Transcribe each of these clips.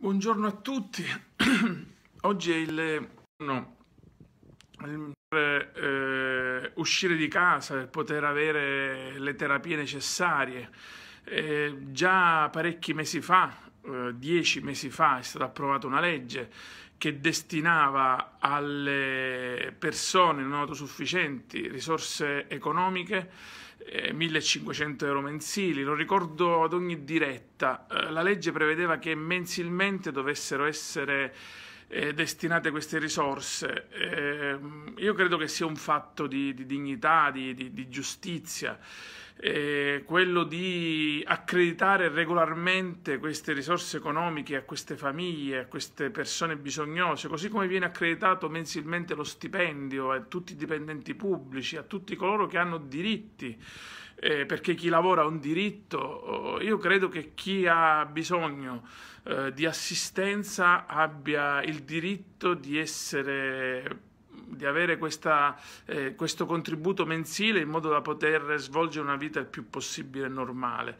Buongiorno a tutti, oggi è il giorno per eh, uscire di casa, per poter avere le terapie necessarie. Eh, già parecchi mesi fa, eh, dieci mesi fa, è stata approvata una legge che destinava alle persone non autosufficienti risorse economiche 1500 eh, euro mensili, lo ricordo ad ogni diretta, eh, la legge prevedeva che mensilmente dovessero essere eh, destinate queste risorse, eh, io credo che sia un fatto di, di dignità, di, di, di giustizia. Eh, quello di accreditare regolarmente queste risorse economiche a queste famiglie, a queste persone bisognose, così come viene accreditato mensilmente lo stipendio a tutti i dipendenti pubblici, a tutti coloro che hanno diritti eh, perché chi lavora ha un diritto, eh, io credo che chi ha bisogno eh, di assistenza abbia il diritto di essere di avere questa, eh, questo contributo mensile in modo da poter svolgere una vita il più possibile normale.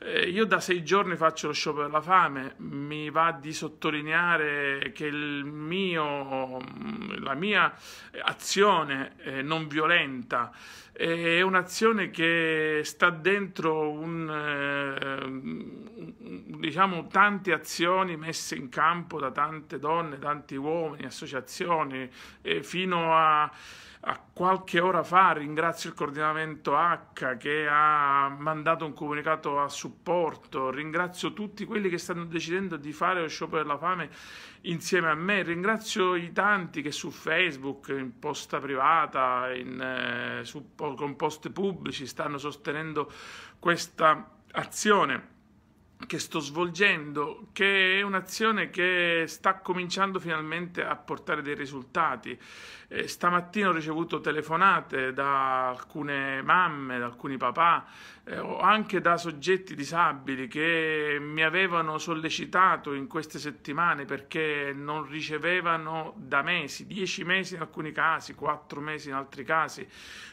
Eh, io da sei giorni faccio lo sciopero della fame, mi va di sottolineare che mio, la mia azione eh, non violenta è un'azione che sta dentro eh, un, diciamo, tante azioni messe in campo da tante donne, tanti uomini, associazioni, fino fino a, a qualche ora fa ringrazio il coordinamento H che ha mandato un comunicato a supporto, ringrazio tutti quelli che stanno decidendo di fare lo sciopero della fame insieme a me, ringrazio i tanti che su Facebook, in posta privata, in, eh, su, con post pubblici stanno sostenendo questa azione che sto svolgendo, che è un'azione che sta cominciando finalmente a portare dei risultati. Eh, stamattina ho ricevuto telefonate da alcune mamme, da alcuni papà eh, anche da soggetti disabili che mi avevano sollecitato in queste settimane perché non ricevevano da mesi, dieci mesi in alcuni casi, quattro mesi in altri casi,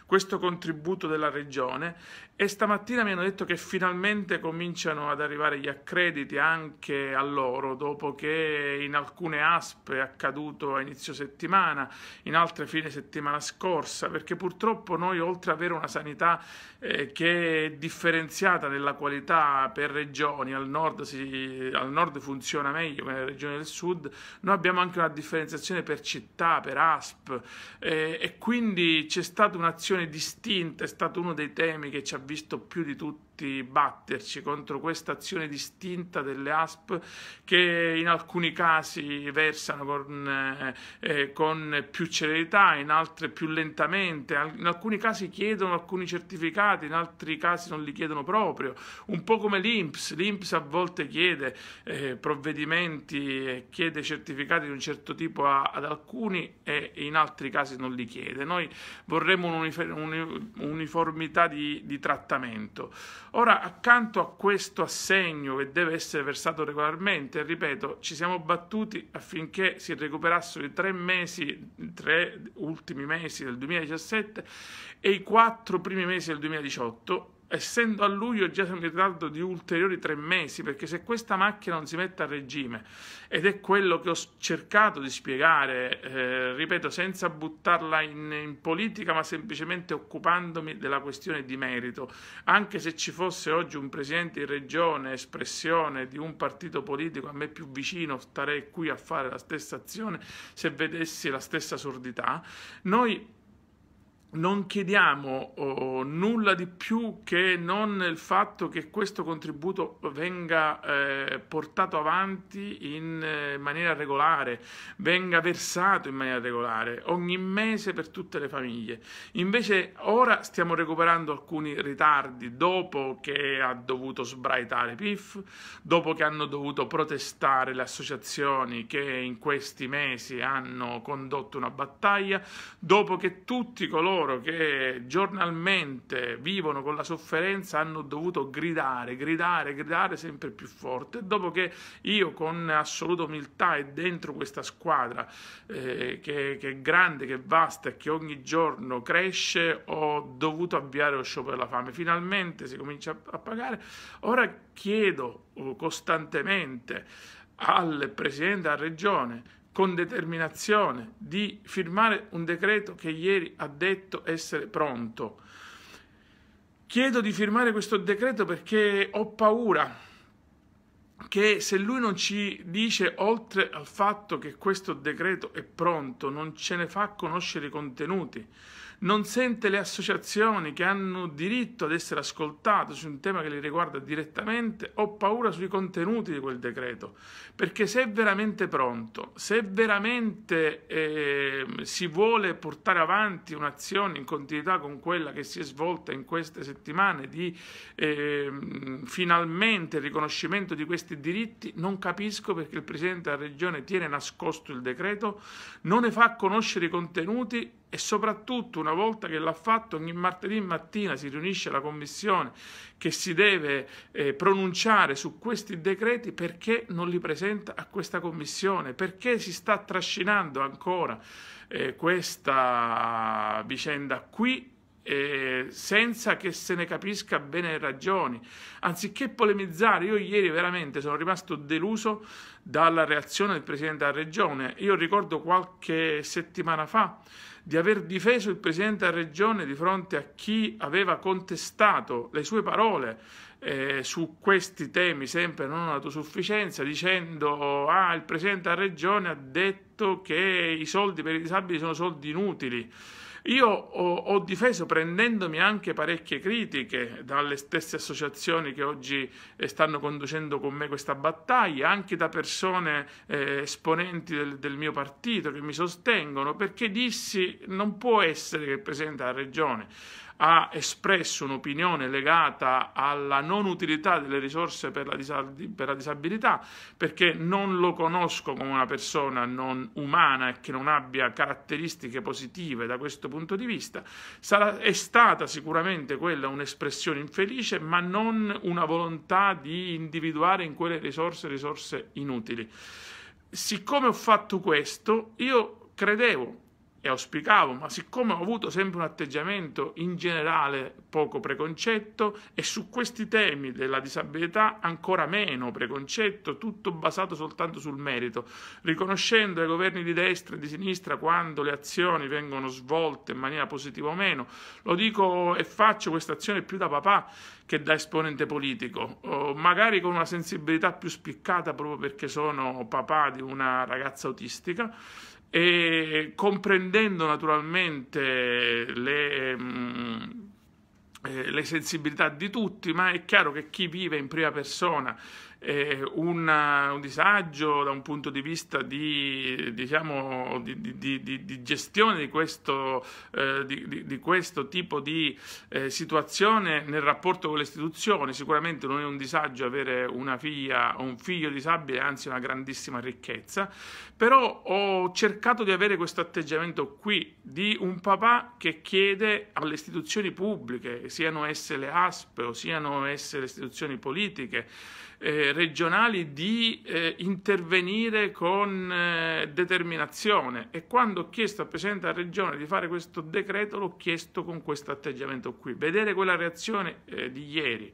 questo contributo della Regione e stamattina mi hanno detto che finalmente cominciano ad arrivare gli accrediti anche a loro dopo che in alcune ASP è accaduto a inizio settimana, in altre fine settimana scorsa, perché purtroppo noi oltre ad avere una sanità eh, che è differenziata nella qualità per regioni, al nord, si, al nord funziona meglio che nelle regioni del sud, noi abbiamo anche una differenziazione per città, per ASP eh, e quindi c'è stata un'azione distinta, è stato uno dei temi che ci ha visto più di tutti tutti batterci contro questa azione distinta delle ASP che in alcuni casi versano con, eh, eh, con più celerità, in altri più lentamente, in alcuni casi chiedono alcuni certificati, in altri casi non li chiedono proprio, un po' come l'INPS, l'INPS a volte chiede eh, provvedimenti e chiede certificati di un certo tipo a, ad alcuni e in altri casi non li chiede. Noi vorremmo un'uniformità di, di trattamento. Ora, accanto a questo assegno che deve essere versato regolarmente, ripeto, ci siamo battuti affinché si recuperassero i tre mesi, i tre ultimi mesi del 2017 e i quattro primi mesi del 2018 essendo a luglio già sono in ritardo di ulteriori tre mesi, perché se questa macchina non si mette a regime, ed è quello che ho cercato di spiegare, eh, ripeto, senza buttarla in, in, politica, ma semplicemente occupandomi della questione di merito, anche se ci fosse oggi un presidente di regione, espressione di un partito politico a me più vicino, starei qui a fare la stessa azione se vedessi la stessa sordità, noi non chiediamo oh, nulla di più che non il fatto che questo contributo venga eh, portato avanti in eh, maniera regolare, venga versato in maniera regolare, ogni mese per tutte le famiglie. Invece ora stiamo recuperando alcuni ritardi dopo che ha dovuto sbraitare PIF, dopo che hanno dovuto protestare le associazioni che in questi mesi hanno condotto una battaglia, dopo che tutti coloro coloro che giornalmente vivono con la sofferenza hanno dovuto gridare, gridare, gridare sempre più forte. Dopo che io con assoluta umiltà e dentro questa squadra eh, che, che, è grande, che è vasta e che ogni giorno cresce, ho dovuto avviare lo sciopero della fame. Finalmente si comincia a pagare. Ora chiedo oh, costantemente al Presidente della Regione con determinazione di firmare un decreto che ieri ha detto essere pronto. Chiedo di firmare questo decreto perché ho paura che se lui non ci dice oltre al fatto che questo decreto è pronto, non ce ne fa conoscere i contenuti, non sente le associazioni che hanno diritto ad essere ascoltate su un tema che li riguarda direttamente, ho paura sui contenuti di quel decreto, perché se è veramente pronto, se veramente eh, si vuole portare avanti un'azione in continuità con quella che si è svolta in queste settimane di eh, finalmente riconoscimento di questi diritti, non capisco perché il Presidente della Regione tiene nascosto il decreto, non ne fa conoscere i contenuti e soprattutto una volta che l'ha fatto ogni martedì mattina si riunisce la commissione che si deve eh, pronunciare su questi decreti perché non li presenta a questa commissione, perché si sta trascinando ancora eh, questa vicenda qui eh, senza che se ne capisca bene le ragioni. Anziché polemizzare, io ieri veramente sono rimasto deluso dalla reazione del Presidente della Regione. Io ricordo qualche settimana fa di aver difeso il Presidente della Regione di fronte a chi aveva contestato le sue parole eh, su questi temi, sempre non autosufficienza, dicendo ah, il Presidente della Regione ha detto che i soldi per i disabili sono soldi inutili. Io ho, ho, difeso prendendomi anche parecchie critiche dalle stesse associazioni che oggi eh, stanno conducendo con me questa battaglia, anche da persone eh, esponenti del, del, mio partito che mi sostengono, perché dissi non può essere che il Presidente della Regione ha espresso un'opinione legata alla non utilità delle risorse per la, per la, disabilità, perché non lo conosco come una persona non umana e che non abbia caratteristiche positive da questo punto di vista. Sarà, è stata sicuramente quella un'espressione infelice, ma non una volontà di individuare in quelle risorse risorse inutili. Siccome ho fatto questo, io credevo e auspicavo, ma siccome ho avuto sempre un atteggiamento in generale poco preconcetto e su questi temi della disabilità ancora meno preconcetto, tutto basato soltanto sul merito, riconoscendo ai governi di destra e di sinistra quando le azioni vengono svolte in maniera positiva o meno, lo dico e faccio questa azione più da papà che da esponente politico, magari con una sensibilità più spiccata proprio perché sono papà di una ragazza autistica e comprendendo naturalmente le, mm, eh, le sensibilità di tutti, ma è chiaro che chi vive in prima persona eh, una, eh, un disagio da un punto di vista di, diciamo, di, di, di gestione di questo, eh, di, questo tipo di eh, situazione nel rapporto con le istituzioni. Sicuramente non è un disagio avere una figlia o un figlio disabile, anzi una grandissima ricchezza, però ho cercato di avere questo atteggiamento qui di un papà che chiede alle istituzioni pubbliche, siano esse le ASP o siano esse le istituzioni politiche, eh, regionali di eh, intervenire con eh, determinazione e quando ho chiesto al Presidente della Regione di fare questo decreto l'ho chiesto con questo atteggiamento qui. Vedere quella reazione eh, di ieri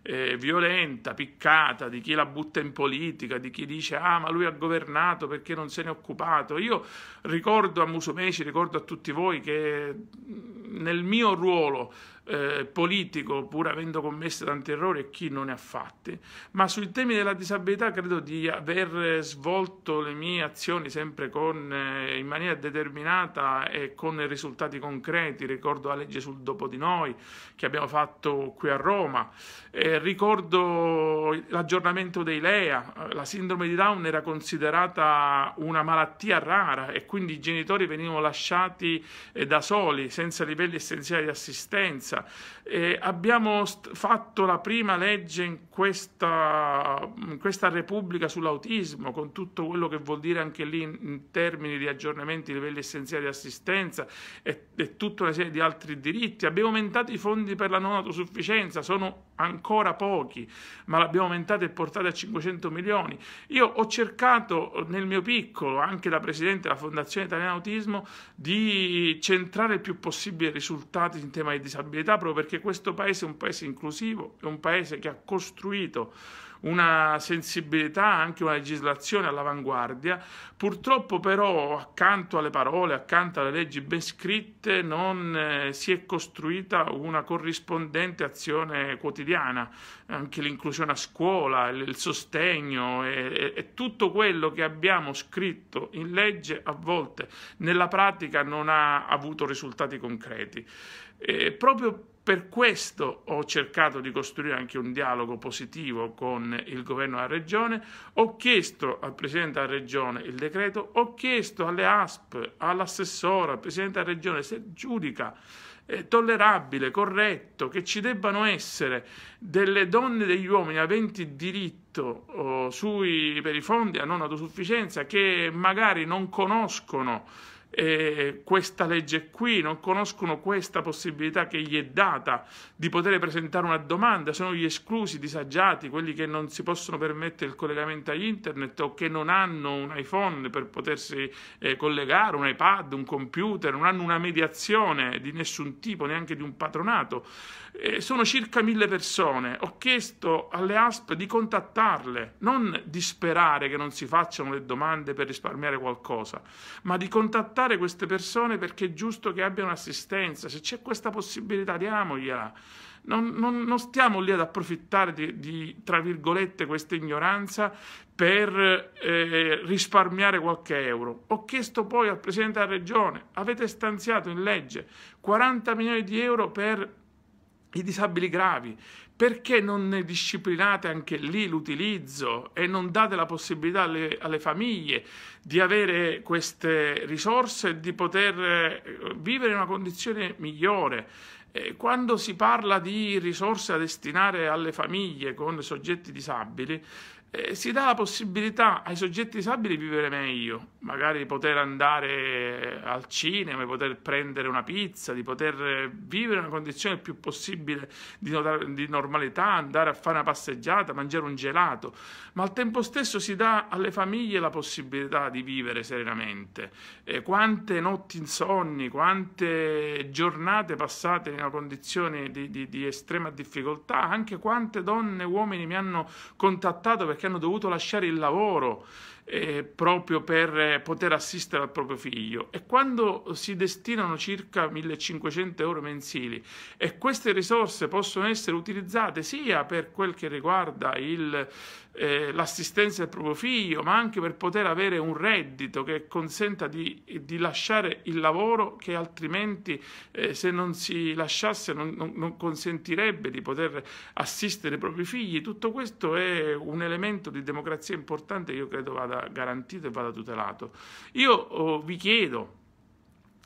eh, violenta, piccata, di chi la butta in politica, di chi dice ah ma lui ha governato perché non se ne è occupato. Io ricordo a Musumeci, ricordo a tutti voi che mm, nel mio ruolo eh, politico pur avendo commesso tanti errori e chi non ne ha fatti, ma sui temi della disabilità credo di aver svolto le mie azioni sempre con, eh, in maniera determinata e con risultati concreti, ricordo la legge sul dopo di noi che abbiamo fatto qui a Roma, eh, ricordo l'aggiornamento dei LEA, la sindrome di Down era considerata una malattia rara e quindi i genitori venivano lasciati eh, da soli, senza livelli essenziali di assistenza, Chiesa. Eh, abbiamo fatto la prima legge in questa, in questa Repubblica sull'autismo, con tutto quello che vuol dire anche lì in, in termini di aggiornamenti, livelli essenziali di assistenza e, e, tutta una serie di altri diritti. Abbiamo aumentato i fondi per la non autosufficienza, sono ancora pochi, ma l'abbiamo aumentata e portata a 500 milioni. Io ho cercato nel mio piccolo, anche da presidente della Fondazione Italiana Autismo, di centrare il più possibile i risultati in tema di disabilità diversità proprio perché questo paese è un paese inclusivo, è un paese che ha costruito una sensibilità, anche una legislazione all'avanguardia. Purtroppo però accanto alle parole, accanto alle leggi ben scritte, non eh, si è costruita una corrispondente azione quotidiana, anche l'inclusione a scuola, il, il sostegno e, e, e, tutto quello che abbiamo scritto in legge a volte nella pratica non ha avuto risultati concreti. E proprio per questo ho cercato di costruire anche un dialogo positivo con il governo della regione, ho chiesto al presidente della regione il decreto, ho chiesto alle ASP, all'assessore, al presidente della regione se giudica eh, tollerabile, corretto, che ci debbano essere delle donne e degli uomini aventi diritto oh, sui, per i fondi a non autosufficienza che magari non conoscono eh, questa legge qui, non conoscono questa possibilità che gli è data di poter presentare una domanda, sono gli esclusi, i disagiati, quelli che non si possono permettere il collegamento a internet o che non hanno un iPhone per potersi eh, collegare, un iPad, un computer, non hanno una mediazione di nessun tipo, neanche di un patronato. Eh, sono circa mille persone. Ho chiesto alle ASP di contattarle, non di sperare che non si facciano le domande per risparmiare qualcosa, ma di contattarle supportare queste persone perché è giusto che abbiano assistenza, se c'è questa possibilità diamogliela. Non, non, non stiamo lì ad approfittare di, di tra virgolette, questa ignoranza per eh, risparmiare qualche euro. Ho chiesto poi al Presidente della Regione, avete stanziato in legge 40 milioni di euro per i disabili gravi, perché non ne disciplinate anche lì l'utilizzo e non date la possibilità alle, alle famiglie di avere queste risorse e di poter eh, vivere in una condizione migliore? Eh, quando si parla di risorse da destinare alle famiglie con soggetti disabili, eh, si dà la possibilità ai soggetti disabili di vivere meglio, magari di poter andare al cinema, di poter prendere una pizza, di poter vivere in una condizione il più possibile di, not- di normalità, andare a fare una passeggiata, mangiare un gelato, ma al tempo stesso si dà alle famiglie la possibilità di vivere serenamente. Eh, quante notti insonni, quante giornate passate in una condizione di, di, di estrema difficoltà, anche quante donne e uomini mi hanno contattato perché perché hanno dovuto lasciare il lavoro eh, proprio per eh, poter assistere al proprio figlio e quando si destinano circa 1500 euro mensili e queste risorse possono essere utilizzate sia per quel che riguarda il, eh, l'assistenza del proprio figlio ma anche per poter avere un reddito che consenta di, di lasciare il lavoro che altrimenti eh, se non si lasciasse non, non, non consentirebbe di poter assistere i propri figli tutto questo è un elemento di democrazia importante che io credo vada garantito e vada tutelato. Io oh, vi chiedo,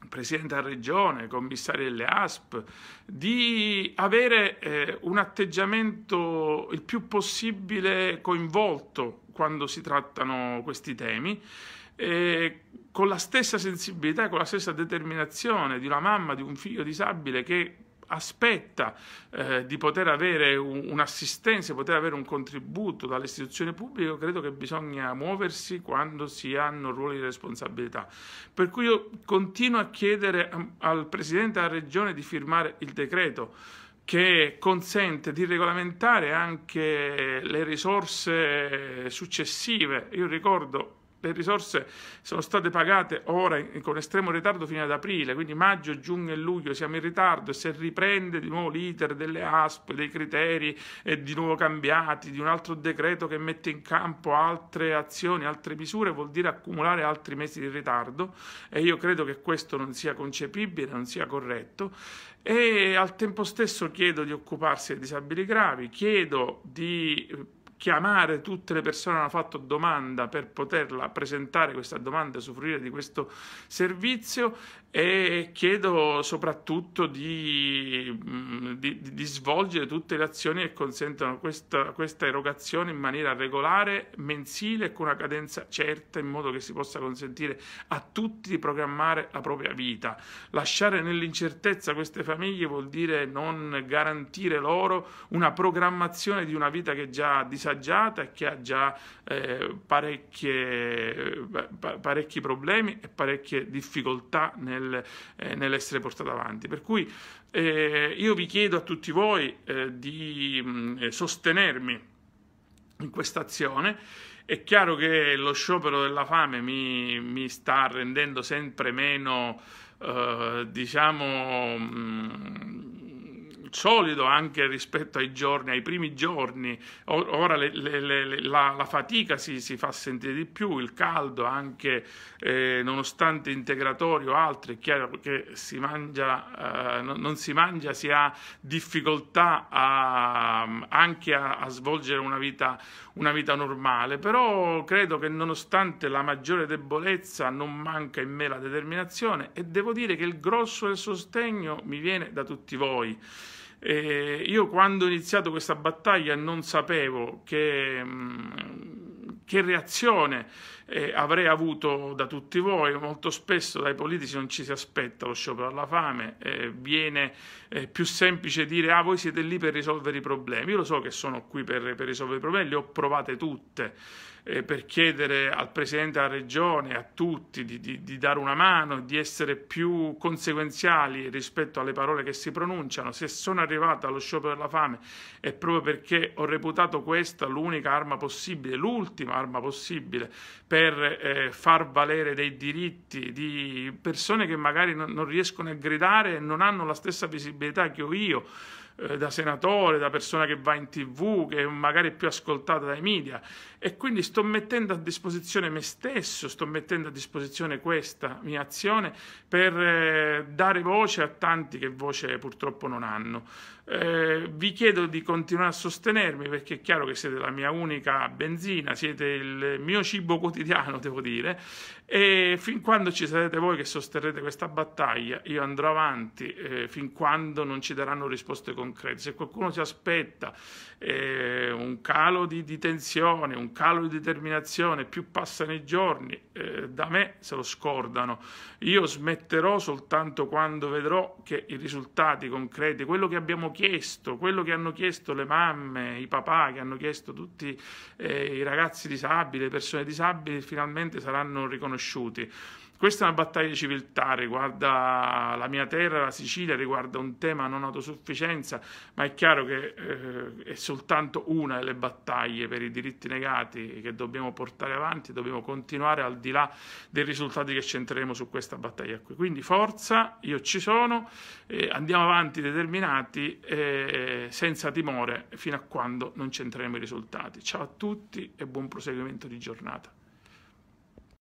Presidente della Regione, commissari delle ASP, di avere eh, un atteggiamento il più possibile coinvolto quando si trattano questi temi, eh, con la stessa sensibilità e con la stessa determinazione di una mamma, di un figlio disabile che aspetta eh, di poter avere un'assistenza, di poter avere un contributo dall'istituzione pubblica, credo che bisogna muoversi quando si hanno ruoli di responsabilità. Per cui io continuo a chiedere ehm, al Presidente della Regione di firmare il decreto che consente di regolamentare anche le risorse eh, successive. Io ricordo le risorse sono state pagate ora con estremo ritardo fino ad aprile, quindi maggio, giugno e luglio siamo in ritardo e se riprende di nuovo l'iter delle ASP, dei criteri eh, di nuovo cambiati, di un altro decreto che mette in campo altre azioni, altre misure, vuol dire accumulare altri mesi di ritardo e io credo che questo non sia concepibile, non sia corretto e al tempo stesso chiedo di occuparsi dei disabili gravi, chiedo di eh, chiamare tutte le persone che hanno fatto domanda per poterla presentare questa domanda e usufruire di questo servizio e chiedo soprattutto mm, di, di, di, svolgere tutte le azioni che consentano questa, questa, erogazione in maniera regolare, mensile, e con una cadenza certa, in modo che si possa consentire a tutti di programmare la propria vita. Lasciare nell'incertezza queste famiglie vuol dire non garantire loro una programmazione di una vita che è già disagiata e che ha già eh, eh parecchi problemi e parecchie difficoltà nel nel, eh, nell'essere portato avanti. Per cui eh, io vi chiedo a tutti voi eh, di mh, mm, eh, sostenermi in questa azione. È chiaro che lo sciopero della fame mi, mi sta rendendo sempre meno, eh, diciamo... Mh, mm, solido anche rispetto ai giorni, ai primi giorni, ora le, le, le, la, la, fatica si, si, fa sentire di più, il caldo anche eh, nonostante integratori o altri, è chiaro che si mangia, eh, non, non, si mangia, si ha difficoltà a, anche a, a svolgere una vita, una vita normale, però credo che nonostante la maggiore debolezza non manca in me la determinazione e devo dire che il grosso del sostegno mi viene da tutti voi. E io quando ho iniziato questa battaglia non sapevo che, mm, che reazione eh, avrei avuto da tutti voi. Molto spesso dai politici non ci si aspetta lo sciopero alla fame, eh, viene eh, più semplice dire ah voi siete lì per risolvere i problemi. Io lo so che sono qui per, per risolvere i problemi, le ho provate tutte eh, per chiedere al Presidente della Regione, a tutti, di, di, di, dare una mano, di essere più conseguenziali rispetto alle parole che si pronunciano. Se sono arrivato allo sciopero della fame è proprio perché ho reputato questa l'unica arma possibile, l'ultima arma possibile per eh, far valere dei diritti di persone che magari non, non riescono a gridare e non hanno la stessa visibilità che ho io eh, da senatore, da persona che va in tv, che magari è più ascoltata dai media e quindi sto mettendo a disposizione me stesso, sto mettendo a disposizione questa mia azione per eh, dare voce a tanti che voce purtroppo non hanno. Eh, vi chiedo di continuare a sostenermi perché è chiaro che siete la mia unica benzina, siete il mio cibo quotidiano, devo dire, e fin quando ci sarete voi che sosterrete questa battaglia, io andrò avanti eh, fin quando non ci daranno risposte concrete. Se qualcuno si aspetta eh, un calo di, di tensione, un calo di determinazione, più passano i giorni, eh, da me se lo scordano. Io smetterò soltanto quando vedrò che i risultati concreti, quello che abbiamo chiesto, quello che hanno chiesto le mamme, i papà, che hanno chiesto tutti eh, i ragazzi disabili, le persone disabili, finalmente saranno riconosciuti. Questa è una battaglia di civiltà, riguarda la mia terra, la Sicilia, riguarda un tema non autosufficienza, ma è chiaro che eh, è soltanto una delle battaglie per i diritti negati che dobbiamo portare avanti, dobbiamo continuare al di là dei risultati che centreremo su questa battaglia qui. Quindi forza, io ci sono, eh, andiamo avanti determinati eh, senza timore fino a quando non centreremo i risultati. Ciao a tutti e buon proseguimento di giornata.